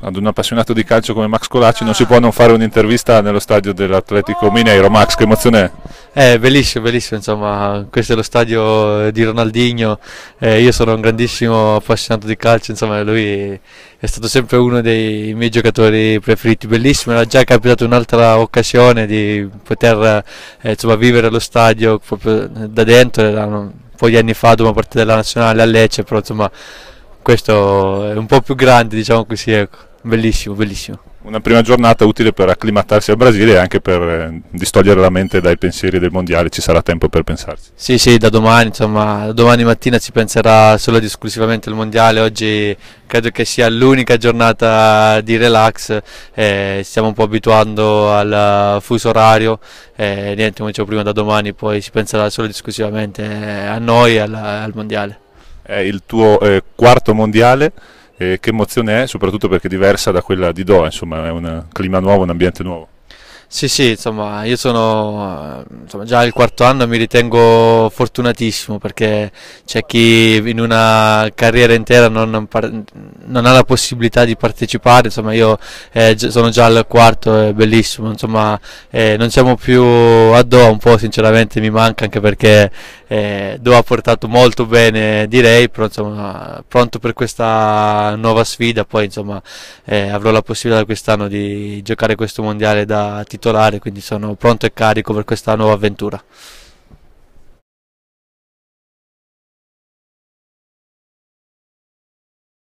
ad un appassionato di calcio come Max Colacci non si può non fare un'intervista nello stadio dell'Atletico Mineiro. Max, che emozione è? Eh, bellissimo, bellissimo, insomma, questo è lo stadio di Ronaldinho, eh, io sono un grandissimo appassionato di calcio, insomma, lui è stato sempre uno dei miei giocatori preferiti, bellissimo, era già capitato un'altra occasione di poter eh, insomma, vivere lo stadio proprio da dentro, era un po' di anni fa dopo una partita della nazionale a Lecce, però insomma questo è un po' più grande, diciamo così, ecco. Bellissimo, bellissimo. Una prima giornata utile per acclimatarsi al Brasile e anche per eh, distogliere la mente dai pensieri del mondiale, ci sarà tempo per pensarci. Sì, sì, da domani, insomma, domani mattina si penserà solo ed esclusivamente al mondiale, oggi credo che sia l'unica giornata di relax, eh, stiamo un po' abituando al fuso orario, eh, niente, come dicevo prima, da domani poi si penserà solo ed esclusivamente eh, a noi e al, al mondiale. È il tuo eh, quarto mondiale. E che emozione è, soprattutto perché è diversa da quella di Doha, insomma è un clima nuovo, un ambiente nuovo. Sì, sì, insomma, io sono insomma, già al quarto anno e mi ritengo fortunatissimo perché c'è chi in una carriera intera non, non, ha la possibilità di partecipare, insomma io eh, sono già al quarto, è bellissimo, insomma eh, non siamo più a Doha un po' sinceramente mi manca anche perché eh, Do ha portato molto bene direi, però insomma pronto per questa nuova sfida, poi insomma eh, avrò la possibilità quest'anno di giocare questo mondiale da titolare titolare, quindi sono pronto e carico per questa nuova avventura.